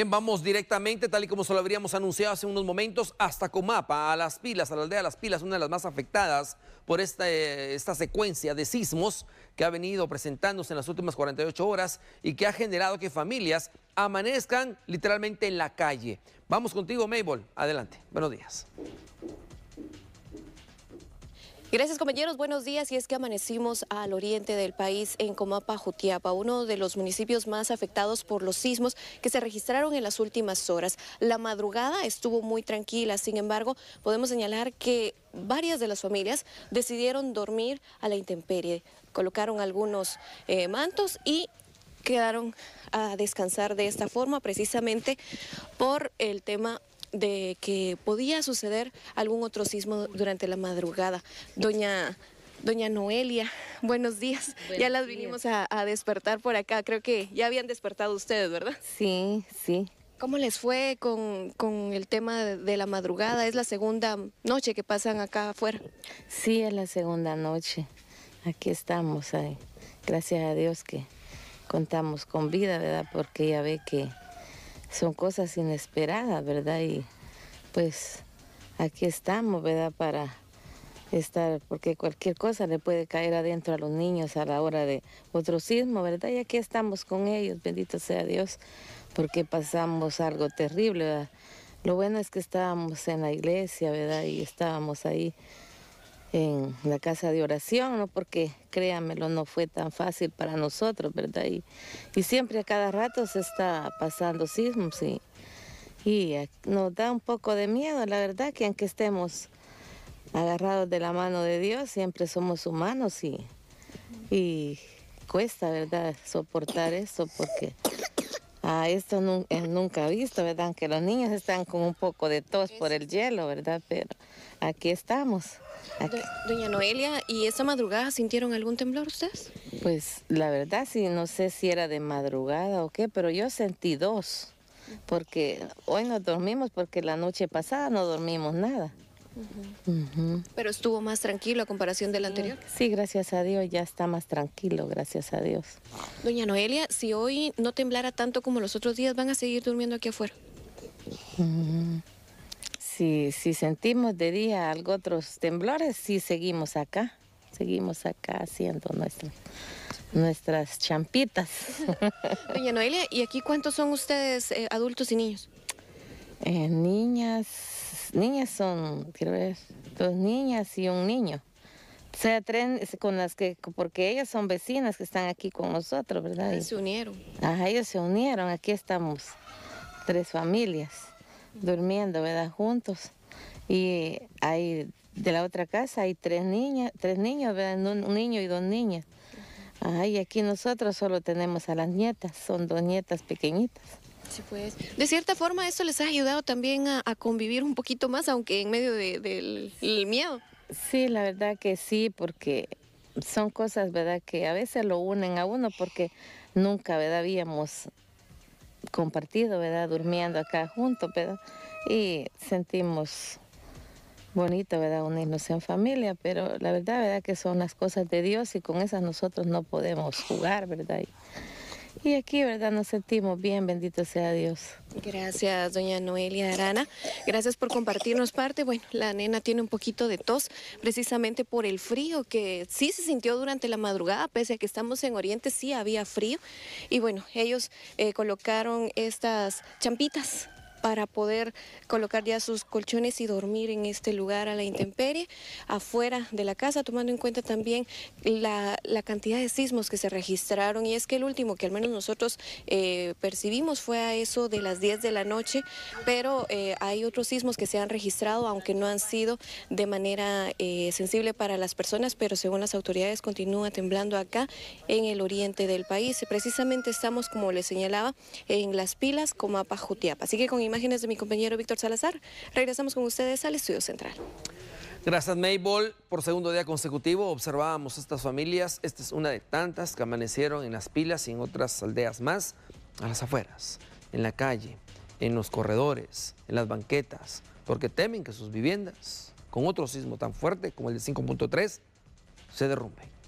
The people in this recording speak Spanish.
Bien, vamos directamente, tal y como se lo habríamos anunciado hace unos momentos, hasta Comapa, a Las Pilas, a la aldea de Las Pilas, una de las más afectadas por esta, eh, secuencia de sismos que ha venido presentándose en las últimas 48 horas y que ha generado que familias amanezcan literalmente en la calle. Vamos contigo, Mabel. Adelante. Buenos días. Gracias compañeros, buenos días. Y es que amanecimos al oriente del país en Comapa, Jutiapa, uno de los municipios más afectados por los sismos que se registraron en las últimas horas. La madrugada estuvo muy tranquila, sin embargo, podemos señalar que varias de las familias decidieron dormir a la intemperie. Colocaron algunos eh, mantos y quedaron a descansar de esta forma precisamente por el tema de que podía suceder algún otro sismo durante la madrugada. Doña Doña Noelia, buenos días. ya las vinimos a, despertar por acá. Creo que ya habían despertado ustedes, ¿verdad? Sí, sí. ¿Cómo les fue con, el tema de, la madrugada? Es la segunda noche que pasan acá afuera. Sí, es la segunda noche. Aquí estamos. Gracias a Dios que contamos con vida, ¿verdad? Porque ya ve que son cosas inesperadas, ¿verdad? Y pues aquí estamos, ¿verdad? Para estar, porque cualquier cosa le puede caer adentro a los niños a la hora de otro sismo, ¿verdad? Y aquí estamos con ellos, bendito sea Dios, porque pasamos algo terrible, ¿verdad? Lo bueno es que estábamos en la iglesia, ¿verdad? Y estábamos ahí en la casa de oración, ¿no? porque créanmelo, no fue tan fácil para nosotros, ¿verdad? Y, y siempre a cada rato se está pasando sismos y, y eh, nos da un poco de miedo, la verdad, que aunque estemos agarrados de la mano de Dios, siempre somos humanos y, y cuesta, ¿verdad?, soportar eso porque Ah, esto eh, nunca, he visto, ¿verdad? Que los niños están con un poco de tos por el hielo, ¿verdad? Pero aquí estamos. doña Noelia, ¿y esa madrugada sintieron algún temblor ustedes? Pues la verdad sí, no sé si era de madrugada o qué, pero yo sentí dos, porque hoy nos dormimos porque la noche pasada no dormimos nada. Pero estuvo más tranquilo a comparación del anterior. Sí, gracias a Dios ya está más tranquilo, gracias a Dios. Doña Noelia, si hoy no temblara tanto como los otros días, ¿van a seguir durmiendo aquí afuera? si, sentimos de día algo otros temblores, sí seguimos acá, seguimos acá haciendo nuestro nuestras champitas. Doña Noelia, ¿y aquí cuántos son ustedes eh, adultos y niños? Eh, niñas, niñas son, quiero ver, dos niñas y un niño. O sea, tres con las que, porque ellas son vecinas que están aquí con nosotros, ¿verdad? Ah, y se unieron. Ajá, ellos se unieron, aquí estamos, tres familias, durmiendo, ¿verdad? Juntos. Y hay, de la otra casa hay tres niñas, tres niños, ¿verdad? Un, niño y dos niñas. Ajá, y aquí nosotros solo tenemos a las nietas, son dos nietas pequeñitas. Pues. De cierta forma, eso les ha ayudado también a, convivir un poquito más, aunque en medio del miedo. Sí, la verdad que sí, porque son cosas, ¿verdad?, que a veces lo unen a uno, porque nunca, ¿verdad?, habíamos compartido, ¿verdad?, durmiendo acá juntos, ¿verdad? Y sentimos bonito, ¿verdad?, unirnos en familia, pero la verdad, ¿verdad?, que son las cosas de Dios y con esas nosotros no podemos jugar, ¿verdad? Y aquí, ¿verdad? Nos sentimos bien, bendito sea Dios. Gracias, doña Noelia Arana. Gracias por compartirnos parte. Bueno, la nena tiene un poquito de tos precisamente por el frío que sí se sintió durante la madrugada, pese a que estamos en Oriente, sí había frío. Y bueno, ellos eh, colocaron estas champitas para poder colocar ya sus colchones y dormir en este lugar a la intemperie, afuera de la casa, tomando en cuenta también la, cantidad de sismos que se registraron. Y es que el último que al menos nosotros eh, percibimos fue a eso de las 10 de la noche, pero eh, hay otros sismos que se han registrado, aunque no han sido de manera eh, sensible para las personas, pero según las autoridades continúa temblando acá en el oriente del país. Precisamente estamos, como les señalaba, en Las Pilas, como Jutiapa. Así que con imágenes de mi compañero Víctor Salazar. Regresamos con ustedes al estudio central. Gracias, Maybol. Por segundo día consecutivo observábamos estas familias. Esta es una de tantas que amanecieron en las pilas y en otras aldeas más, a las afueras, en la calle, en los corredores, en las banquetas, porque temen que sus viviendas, con otro sismo tan fuerte como el de 5.3, se derrumben.